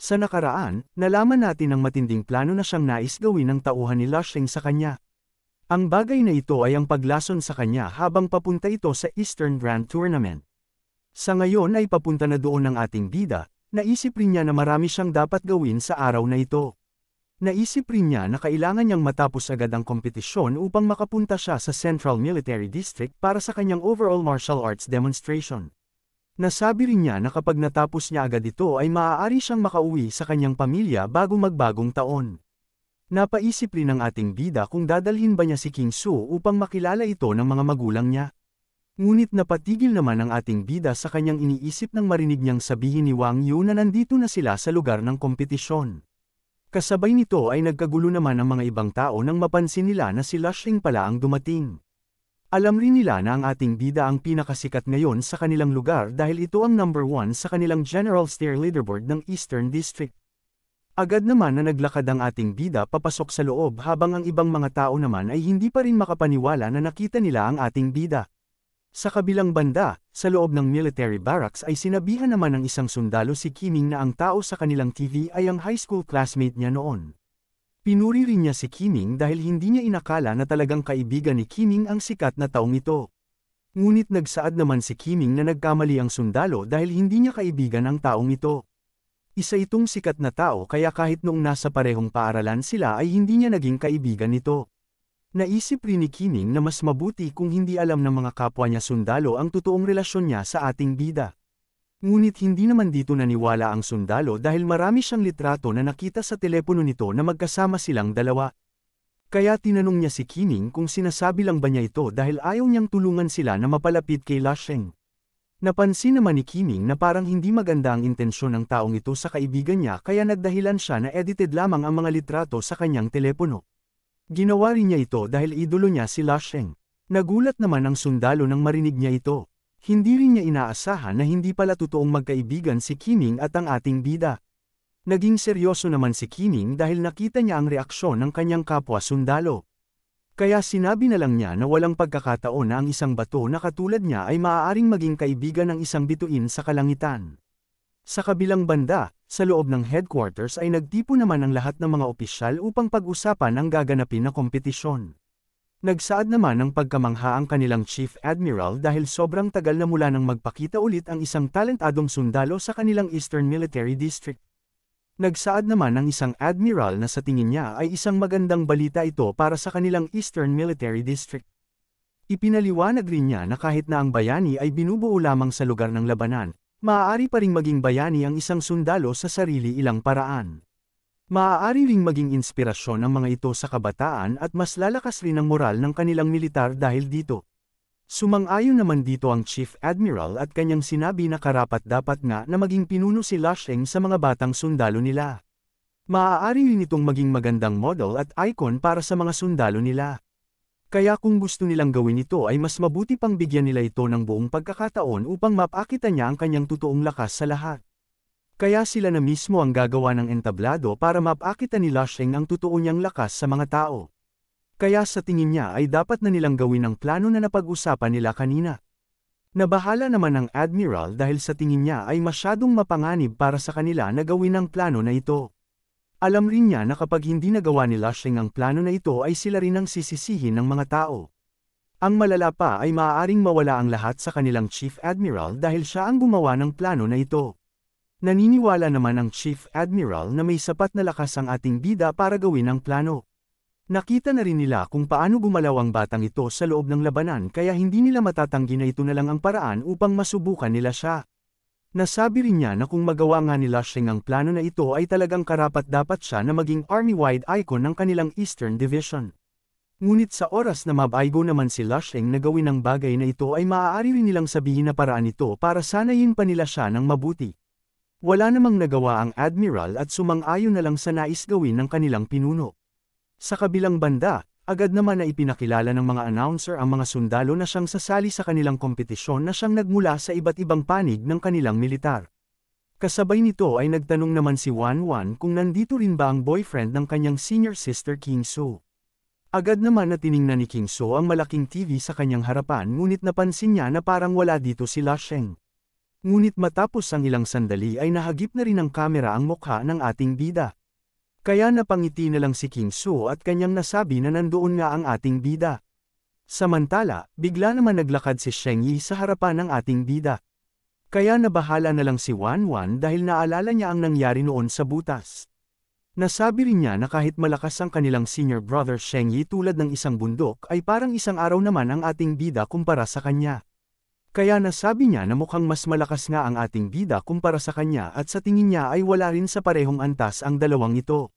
Sa nakaraan, nalaman natin ang matinding plano na siyang nais gawin ng tauhan ni Lushing sa kanya. Ang bagay na ito ay ang paglason sa kanya habang papunta ito sa Eastern Grand Tournament. Sa ngayon ay papunta na doon ang ating bida, naisip rin niya na marami siyang dapat gawin sa araw na ito. Naisip rin niya na kailangan niyang matapos agad ang kompetisyon upang makapunta siya sa Central Military District para sa kanyang overall martial arts demonstration. Nasabi rin niya na kapag natapos niya agad ito ay maaari siyang makauwi sa kanyang pamilya bago magbagong taon. Napaisip rin ng ating bida kung dadalhin ba niya si King Su upang makilala ito ng mga magulang niya. Ngunit napatigil naman ang ating bida sa kanyang iniisip nang marinig niyang sabihin ni Wang Yu na nandito na sila sa lugar ng kompetisyon. Kasabay nito ay nagkagulo naman ang mga ibang tao nang mapansin nila na si Lushing pala ang dumating. Alam rin nila na ang ating bida ang pinakasikat ngayon sa kanilang lugar dahil ito ang number one sa kanilang General Stair leaderboard ng Eastern District. Agad naman na naglakad ang ating bida papasok sa loob habang ang ibang mga tao naman ay hindi pa rin makapaniwala na nakita nila ang ating bida. Sa kabilang banda, sa loob ng military barracks ay sinabihan naman ng isang sundalo si Kiming na ang tao sa kanilang TV ay ang high school classmate niya noon. Pinuri rin niya si Kining dahil hindi niya inakala na talagang kaibigan ni Kining ang sikat na taong ito. Ngunit nagsaad naman si Kining na nagkamali ang sundalo dahil hindi niya kaibigan ang taong ito. Isa itong sikat na tao kaya kahit noong nasa parehong paaralan sila ay hindi niya naging kaibigan nito. Naisip rin ni Kining na mas mabuti kung hindi alam ng mga kapwa niya sundalo ang totoong relasyon niya sa ating bida. Ngunit hindi naman dito naniwala ang sundalo dahil marami siyang litrato na nakita sa telepono nito na magkasama silang dalawa. Kaya tinanong niya si Kining kung sinasabi lang ba niya ito dahil ayaw niyang tulungan sila na mapalapit kay Lasheng. Napansin naman ni Kining na parang hindi maganda ang intensyon ng taong ito sa kaibigan niya kaya nagdahilan siya na edited lamang ang mga litrato sa kanyang telepono. Ginawa rin niya ito dahil idolo niya si Lasheng. Nagulat naman ang sundalo nang marinig niya ito. Hindi rin niya inaasahan na hindi pala totoong magkaibigan si Kiming at ang ating bida. Naging seryoso naman si Kiming dahil nakita niya ang reaksyon ng kanyang kapwa sundalo. Kaya sinabi na lang niya na walang pagkakataon na ang isang bato na katulad niya ay maaaring maging kaibigan ng isang bituin sa kalangitan. Sa kabilang banda, sa loob ng headquarters ay nagtipo naman ang lahat ng mga opisyal upang pag-usapan ang gaganapin na kompetisyon. Nagsaad naman ng pagkamangha ang kanilang Chief Admiral dahil sobrang tagal na mula nang magpakita ulit ang isang talentadong sundalo sa kanilang Eastern Military District. Nagsaad naman ang isang admiral na sa tingin niya ay isang magandang balita ito para sa kanilang Eastern Military District. Ipinaliwanag rin niya na kahit na ang bayani ay binubuo lamang sa lugar ng labanan, maaari pa ring maging bayani ang isang sundalo sa sarili ilang paraan. Maaari ring maging inspirasyon ang mga ito sa kabataan at mas lalakas rin ang moral ng kanilang militar dahil dito. Sumang-ayon naman dito ang Chief Admiral at kanyang sinabi na karapat-dapat nga na maging pinuno si Lusheng sa mga batang sundalo nila. Maaari rin itong maging magandang model at icon para sa mga sundalo nila. Kaya kung gusto nilang gawin ito ay mas mabuti pang bigyan nila ito ng buong pagkakataon upang mapakita niya ang kanyang totoong lakas sa lahat. Kaya sila na mismo ang gagawa ng entablado para mapakita ni Lusheng ang totoo niyang lakas sa mga tao. Kaya sa tingin niya ay dapat na nilang gawin ang plano na napag-usapan nila kanina. Nabahala naman ang Admiral dahil sa tingin niya ay masyadong mapanganib para sa kanila na gawin ang plano na ito. Alam rin niya na kapag hindi nagawa ni Lusheng ang plano na ito ay sila rin ang sisisihin ng mga tao. Ang malala pa ay maaaring mawala ang lahat sa kanilang Chief Admiral dahil siya ang gumawa ng plano na ito. Naniniwala naman ang Chief Admiral na may sapat na lakas ang ating bida para gawin ang plano. Nakita na rin nila kung paano gumalaw ang batang ito sa loob ng labanan kaya hindi nila matatanggi na ito na lang ang paraan upang masubukan nila siya. Nasabi rin niya na kung magawa nga ni Lushing ang plano na ito ay talagang karapat-dapat siya na maging army-wide icon ng kanilang Eastern Division. Ngunit sa oras na mabaigo naman si Lushing na gawin ang bagay na ito ay maaari rin nilang sabihin na paraan ito para sanayin pa nila siya ng mabuti. Wala namang nagawa ang admiral at sumang-ayon na lang sa nais gawin ng kanilang pinuno. Sa kabilang banda, agad naman na ipinakilala ng mga announcer ang mga sundalo na siyang sasali sa kanilang kompetisyon na siyang nagmula sa iba't ibang panig ng kanilang militar. Kasabay nito ay nagtanong naman si Wan Wan kung nandito rin ba ang boyfriend ng kanyang senior sister King So. Agad naman na tiningnan ni King So ang malaking TV sa kanyang harapan ngunit napansin niya na parang wala dito si La Sheng. Ngunit matapos ang ilang sandali ay nahagip na rin ng kamera ang mukha ng ating bida. Kaya napangiti na lang si King Soo at kanyang nasabi na nandoon nga ang ating bida. Samantala, bigla naman naglakad si Sheng Yi sa harapan ng ating bida. Kaya nabahala na lang si Wan Wan dahil naalala niya ang nangyari noon sa butas. Nasabi rin niya na kahit malakas ang kanilang senior brother Sheng Yi tulad ng isang bundok ay parang isang araw naman ang ating bida kumpara sa kanya. Kaya nasabi niya na mukhang mas malakas nga ang ating bida kumpara sa kanya at sa tingin niya ay wala rin sa parehong antas ang dalawang ito.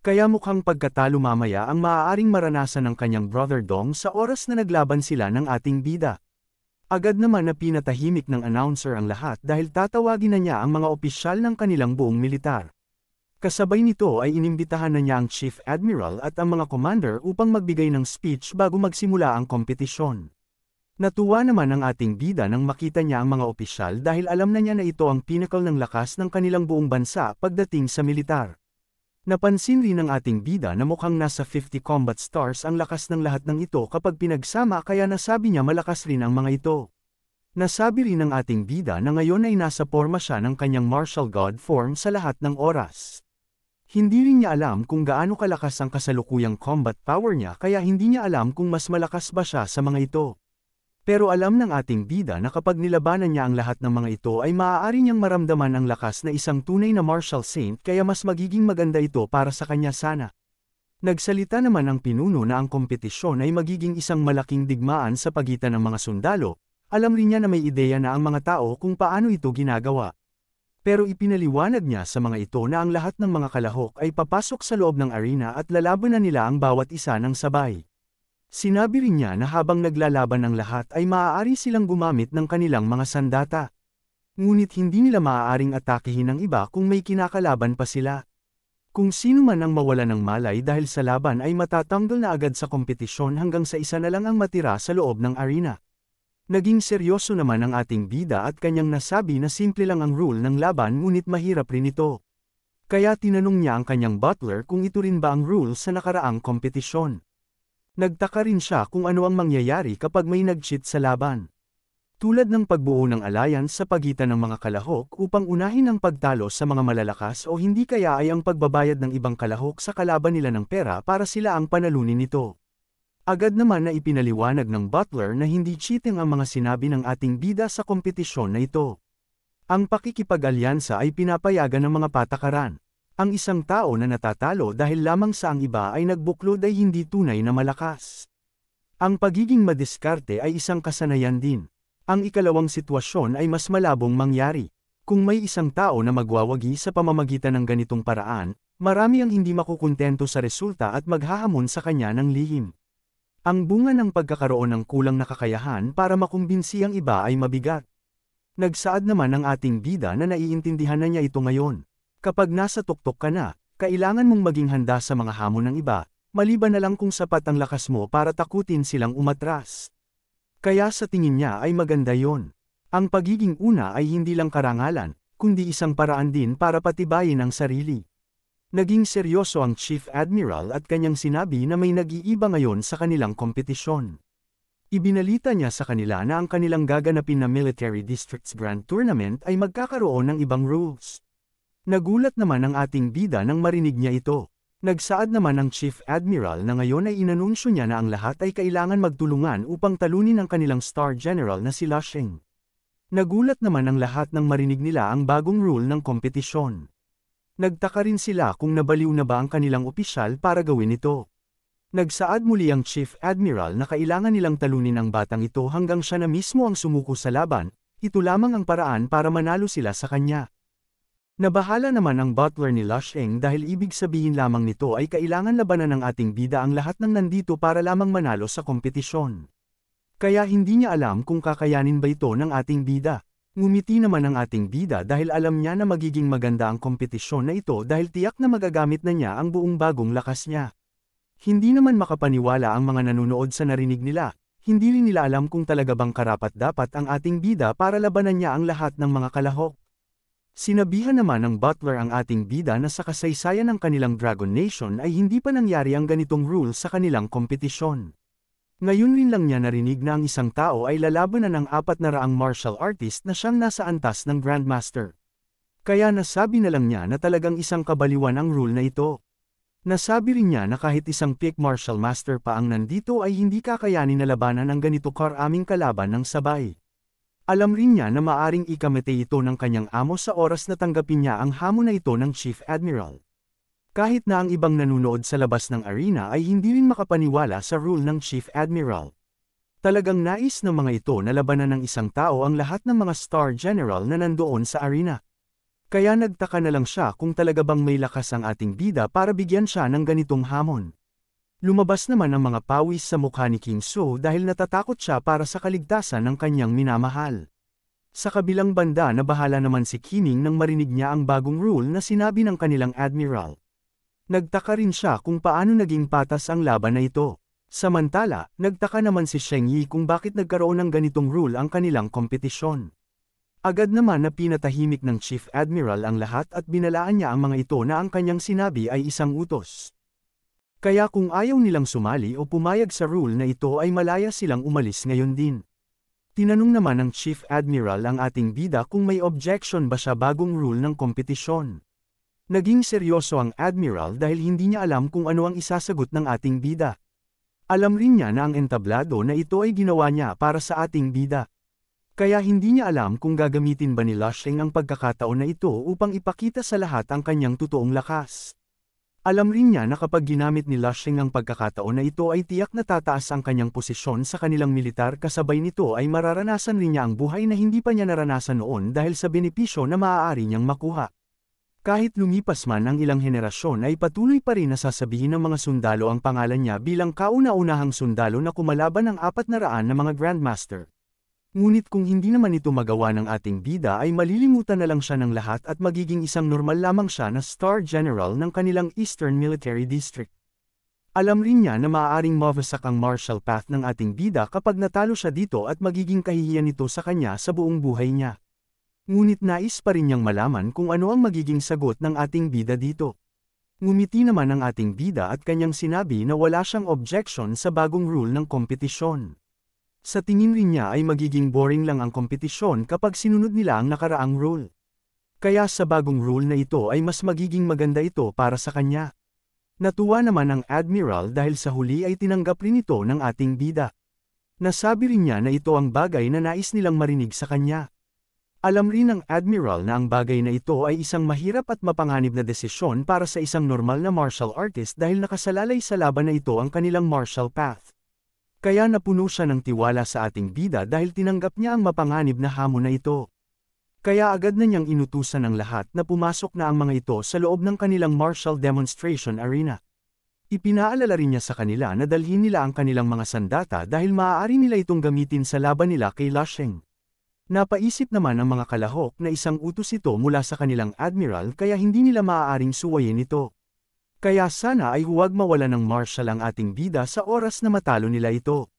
Kaya mukhang pagkatalo mamaya ang maaaring maranasan ng kanyang brother Dong sa oras na naglaban sila ng ating bida. Agad naman na pinatahimik ng announcer ang lahat dahil tatawagin na niya ang mga opisyal ng kanilang buong militar. Kasabay nito ay inimbitahan na niya ang Chief Admiral at ang mga commander upang magbigay ng speech bago magsimula ang kompetisyon. Natuwa naman ang ating bida nang makita niya ang mga opisyal dahil alam na niya na ito ang pinnacle ng lakas ng kanilang buong bansa pagdating sa militar. Napansin rin ng ating bida na mukhang nasa 50 combat stars ang lakas ng lahat ng ito kapag pinagsama kaya nasabi niya malakas rin ang mga ito. Nasabi rin ng ating bida na ngayon ay nasa forma siya ng kanyang martial god form sa lahat ng oras. Hindi rin niya alam kung gaano kalakas ang kasalukuyang combat power niya kaya hindi niya alam kung mas malakas ba siya sa mga ito. Pero alam ng ating bida na kapag nilabanan niya ang lahat ng mga ito ay maaari niyang maramdaman ang lakas na isang tunay na martial saint kaya mas magiging maganda ito para sa kanya sana. Nagsalita naman ang pinuno na ang kompetisyon ay magiging isang malaking digmaan sa pagitan ng mga sundalo, alam rin niya na may ideya na ang mga tao kung paano ito ginagawa. Pero ipinaliwanag niya sa mga ito na ang lahat ng mga kalahok ay papasok sa loob ng arena at lalaban na nila ang bawat isa ng sabay. Sinabi rin niya na habang naglalaban ang lahat ay maaari silang gumamit ng kanilang mga sandata. Ngunit hindi nila maaaring atakihin ang iba kung may kinakalaban pa sila. Kung sino man ang mawala ng malay dahil sa laban ay matatanggol na agad sa kompetisyon hanggang sa isa na lang ang matira sa loob ng arena. Naging seryoso naman ang ating bida at kanyang nasabi na simple lang ang rule ng laban ngunit mahirap rin ito. Kaya tinanong niya ang kanyang butler kung ito rin ba ang rule sa nakaraang kompetisyon. Nagtaka rin siya kung ano ang mangyayari kapag may nag-cheat sa laban. Tulad ng pagbuo ng alliance sa pagitan ng mga kalahok upang unahin ang pagtalo sa mga malalakas o hindi kaya ay ang pagbabayad ng ibang kalahok sa kalaban nila ng pera para sila ang panalunin nito. Agad naman na ipinaliwanag ng Butler na hindi cheating ang mga sinabi ng ating bida sa kompetisyon na ito. Ang pakikipag-alyansa ay pinapayagan ng mga patakaran. Ang isang tao na natatalo dahil lamang sa ang iba ay nagbuklod ay hindi tunay na malakas. Ang pagiging madiskarte ay isang kasanayan din. Ang ikalawang sitwasyon ay mas malabong mangyari. Kung may isang tao na magwawagi sa pamamagitan ng ganitong paraan, marami ang hindi makukontento sa resulta at maghahamon sa kanya ng lihim. Ang bunga ng pagkakaroon ng kulang na kakayahan para makumbinsi ang iba ay mabigat. Nagsaad naman ang ating bida na naiintindihan na niya ito ngayon. Kapag nasa tuktok ka na, kailangan mong maging handa sa mga hamon ng iba, maliban na lang kung sapat ang lakas mo para takutin silang umatras. Kaya sa tingin niya ay maganda yon. Ang pagiging una ay hindi lang karangalan, kundi isang paraan din para patibayin ang sarili. Naging seryoso ang Chief Admiral at kanyang sinabi na may nag-iiba ngayon sa kanilang kompetisyon. Ibinalita niya sa kanila na ang kanilang gaganapin na Military Districts Grand Tournament ay magkakaroon ng ibang rules. Nagulat naman ang ating bida nang marinig niya ito. Nagsaad naman ang Chief Admiral na ngayon ay inanunsyo niya na ang lahat ay kailangan magtulungan upang talunin ang kanilang Star General na si Lushing. Nagulat naman ang lahat nang marinig nila ang bagong rule ng kompetisyon. Nagtaka rin sila kung nabaliw na ba ang kanilang opisyal para gawin ito. Nagsaad muli ang Chief Admiral na kailangan nilang talunin ang batang ito hanggang siya na mismo ang sumuko sa laban, ito lamang ang paraan para manalo sila sa kanya. Nabahala naman ang butler ni Lush dahil ibig sabihin lamang nito ay kailangan labanan ng ating bida ang lahat ng nandito para lamang manalo sa kompetisyon. Kaya hindi niya alam kung kakayanin ba ito ng ating bida. Ngumiti naman ang ating bida dahil alam niya na magiging maganda ang kompetisyon na ito dahil tiyak na magagamit na niya ang buong bagong lakas niya. Hindi naman makapaniwala ang mga nanonood sa narinig nila, hindi rin nila alam kung talaga bang karapat dapat ang ating bida para labanan niya ang lahat ng mga kalahok. Sinabihan naman ng butler ang ating bida na sa kasaysayan ng kanilang Dragon Nation ay hindi pa nangyari ang ganitong rule sa kanilang kompetisyon. Ngayon rin lang niya narinig na ang isang tao ay lalabanan ng apat na raang martial artist na siyang nasa antas ng Grandmaster. Kaya nasabi na lang niya na talagang isang kabaliwan ang rule na ito. Nasabi rin niya na kahit isang peak martial master pa ang nandito ay hindi kakayanin na labanan ang ganito karaming kalaban ng sabay. Alam rin niya na maaring ikamete ito ng kanyang amo sa oras na tanggapin niya ang hamon na ito ng Chief Admiral. Kahit na ang ibang nanunood sa labas ng arena ay hindi rin makapaniwala sa rule ng Chief Admiral. Talagang nais ng mga ito na labanan ng isang tao ang lahat ng mga Star General na nandoon sa arena. Kaya nagtaka na lang siya kung talaga bang may lakas ang ating bida para bigyan siya ng ganitong hamon. Lumabas naman ang mga pawis sa mukha ni King So dahil natatakot siya para sa kaligtasan ng kanyang minamahal. Sa kabilang banda na bahala naman si Kining nang marinig niya ang bagong rule na sinabi ng kanilang admiral. Nagtaka rin siya kung paano naging patas ang laban na ito. Samantala, nagtaka naman si Sheng Yi kung bakit nagkaroon ng ganitong rule ang kanilang kompetisyon. Agad naman na pinatahimik ng Chief Admiral ang lahat at binalaan niya ang mga ito na ang kanyang sinabi ay isang utos. Kaya kung ayaw nilang sumali o pumayag sa rule na ito ay malaya silang umalis ngayon din. Tinanong naman ng Chief Admiral ang ating bida kung may objection ba siya bagong rule ng kompetisyon. Naging seryoso ang Admiral dahil hindi niya alam kung ano ang isasagot ng ating bida. Alam rin niya na ang entablado na ito ay ginawa niya para sa ating bida. Kaya hindi niya alam kung gagamitin ba ni Lushing ang pagkakataon na ito upang ipakita sa lahat ang kanyang totoong lakas. Alam rin niya na kapag ginamit ni Lushing ang pagkakataon na ito ay tiyak na tataas ang kanyang posisyon sa kanilang militar kasabay nito ay mararanasan rin niya ang buhay na hindi pa niya naranasan noon dahil sa benepisyo na maaari niyang makuha. Kahit lumipas man ang ilang henerasyon ay patuloy pa rin nasasabihin ng mga sundalo ang pangalan niya bilang kauna-unahang sundalo na kumalaban ng apat na raan na mga Grandmaster. Ngunit kung hindi naman ito magawa ng ating bida ay malilimutan na lang siya ng lahat at magiging isang normal lamang siya na Star General ng kanilang Eastern Military District. Alam rin niya na maaaring mawasak ang martial path ng ating bida kapag natalo siya dito at magiging kahihiyan ito sa kanya sa buong buhay niya. Ngunit nais pa rin niyang malaman kung ano ang magiging sagot ng ating bida dito. Ngumiti naman ang ating bida at kanyang sinabi na wala siyang objection sa bagong rule ng kompetisyon. Sa tingin rin niya ay magiging boring lang ang kompetisyon kapag sinunod nila ang nakaraang rule. Kaya sa bagong rule na ito ay mas magiging maganda ito para sa kanya. Natuwa naman ang Admiral dahil sa huli ay tinanggap rin ito ng ating bida. Nasabi rin niya na ito ang bagay na nais nilang marinig sa kanya. Alam rin ng Admiral na ang bagay na ito ay isang mahirap at mapanganib na desisyon para sa isang normal na martial artist dahil nakasalalay sa laban na ito ang kanilang martial path. Kaya napuno siya ng tiwala sa ating bida dahil tinanggap niya ang mapanganib na hamon na ito. Kaya agad na niyang inutusan ang lahat na pumasok na ang mga ito sa loob ng kanilang martial demonstration arena. Ipinaalala rin niya sa kanila na dalhin nila ang kanilang mga sandata dahil maaari nila itong gamitin sa laban nila kay Lasheng. Napaisip naman ang mga kalahok na isang utos ito mula sa kanilang admiral kaya hindi nila maaaring suwayin ito. Kaya sana ay huwag mawala ng Marshall ang ating bida sa oras na matalo nila ito.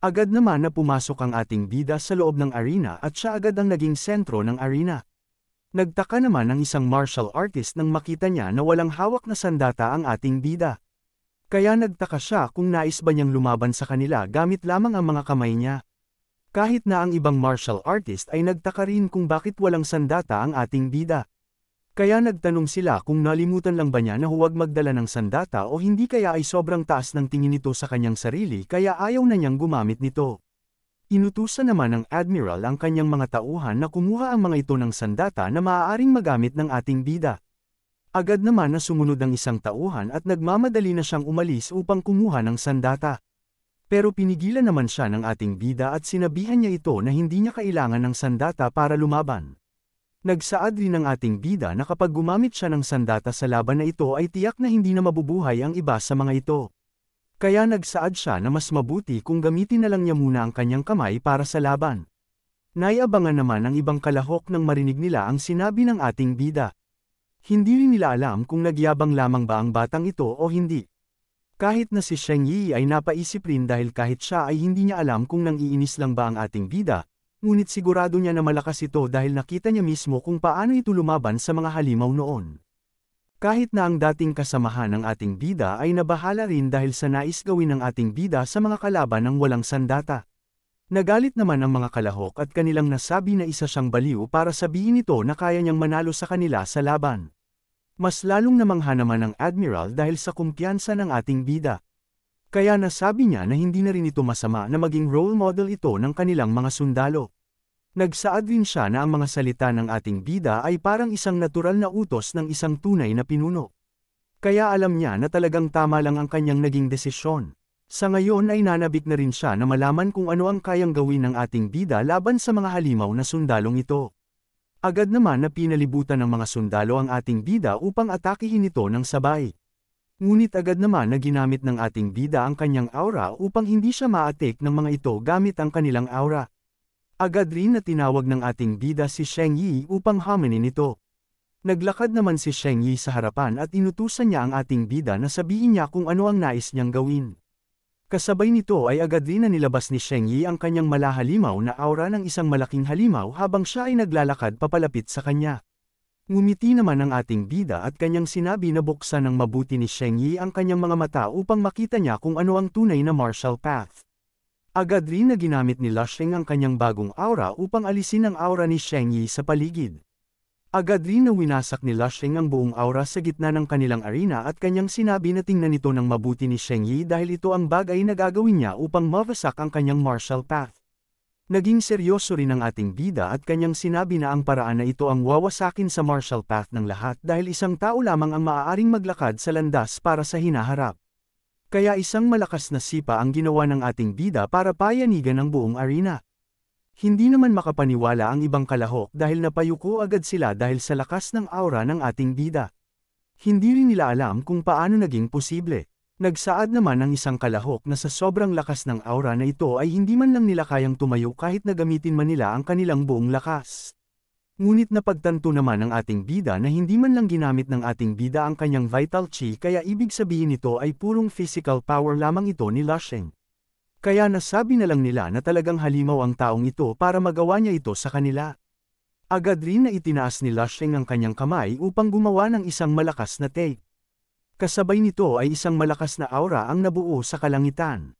Agad naman na pumasok ang ating bida sa loob ng arena at siya agad ang naging sentro ng arena. Nagtaka naman ang isang martial artist nang makita niya na walang hawak na sandata ang ating bida. Kaya nagtaka siya kung nais ba niyang lumaban sa kanila gamit lamang ang mga kamay niya. Kahit na ang ibang martial artist ay nagtaka rin kung bakit walang sandata ang ating bida. Kaya nagtanong sila kung nalimutan lang ba niya na huwag magdala ng sandata o hindi kaya ay sobrang taas ng tingin nito sa kanyang sarili kaya ayaw na niyang gumamit nito. Inutusan naman ng Admiral ang kanyang mga tauhan na kumuha ang mga ito ng sandata na maaaring magamit ng ating bida. Agad naman na sumunod ang isang tauhan at nagmamadali na siyang umalis upang kumuha ng sandata. Pero pinigilan naman siya ng ating bida at sinabihan niya ito na hindi niya kailangan ng sandata para lumaban. Nagsaad rin ang ating bida na kapag gumamit siya ng sandata sa laban na ito ay tiyak na hindi na mabubuhay ang iba sa mga ito. Kaya nagsaad siya na mas mabuti kung gamitin na lang niya muna ang kanyang kamay para sa laban. Naiabangan naman ang ibang kalahok nang marinig nila ang sinabi ng ating bida. Hindi rin nila alam kung nagyabang lamang ba ang batang ito o hindi. Kahit na si Sheng Yi ay napaisip rin dahil kahit siya ay hindi niya alam kung nangiinis lang ba ang ating bida, Ngunit sigurado niya na malakas ito dahil nakita niya mismo kung paano ito lumaban sa mga halimaw noon. Kahit na ang dating kasamahan ng ating bida ay nabahala rin dahil sa nais gawin ng ating bida sa mga kalaban ng walang sandata. Nagalit naman ang mga kalahok at kanilang nasabi na isa siyang baliw para sabihin ito na kaya niyang manalo sa kanila sa laban. Mas lalong namangha naman ang Admiral dahil sa kumpiyansa ng ating bida. Kaya nasabi niya na hindi na rin ito masama na maging role model ito ng kanilang mga sundalo. Nagsaad rin siya na ang mga salita ng ating bida ay parang isang natural na utos ng isang tunay na pinuno. Kaya alam niya na talagang tama lang ang kanyang naging desisyon. Sa ngayon ay nanabik na rin siya na malaman kung ano ang kayang gawin ng ating bida laban sa mga halimaw na sundalong ito. Agad naman na pinalibutan ng mga sundalo ang ating bida upang atakihin ito ng sabay. Ngunit agad naman na ginamit ng ating bida ang kanyang aura upang hindi siya ma-attack ng mga ito gamit ang kanilang aura. Agad rin na tinawag ng ating bida si Sheng Yi upang haminin ito. Naglakad naman si Sheng Yi sa harapan at inutusan niya ang ating bida na sabihin niya kung ano ang nais niyang gawin. Kasabay nito ay agad rin na nilabas ni Sheng Yi ang kanyang malahalimaw na aura ng isang malaking halimaw habang siya ay naglalakad papalapit sa kanya. Ngumiti naman ang ating bida at kanyang sinabi na buksan ng mabuti ni Sheng Yi ang kanyang mga mata upang makita niya kung ano ang tunay na martial path. Agad rin na ginamit ni Lusheng ang kanyang bagong aura upang alisin ang aura ni Sheng Yi sa paligid. Agad rin na winasak ni Lusheng ang buong aura sa gitna ng kanilang arena at kanyang sinabi na tingnan ito ng mabuti ni Sheng Yi dahil ito ang bagay na gagawin niya upang mawasak ang kanyang martial path. Naging seryoso rin ang ating bida at kanyang sinabi na ang paraan na ito ang wawasakin sa martial path ng lahat dahil isang tao lamang ang maaaring maglakad sa landas para sa hinaharap. Kaya isang malakas na sipa ang ginawa ng ating bida para payanigan ang buong arena. Hindi naman makapaniwala ang ibang kalahok dahil napayuko agad sila dahil sa lakas ng aura ng ating bida. Hindi rin nila alam kung paano naging posible. Nagsaad naman ang isang kalahok na sa sobrang lakas ng aura na ito ay hindi man lang nila kayang tumayo kahit na gamitin man nila ang kanilang buong lakas. Ngunit napagtanto naman ng ating bida na hindi man lang ginamit ng ating bida ang kanyang vital chi kaya ibig sabihin nito ay purong physical power lamang ito ni Lusheng. Kaya nasabi na lang nila na talagang halimaw ang taong ito para magawa niya ito sa kanila. Agad rin na itinaas ni Lusheng ang kanyang kamay upang gumawa ng isang malakas na tape. Kasabay nito ay isang malakas na aura ang nabuo sa kalangitan.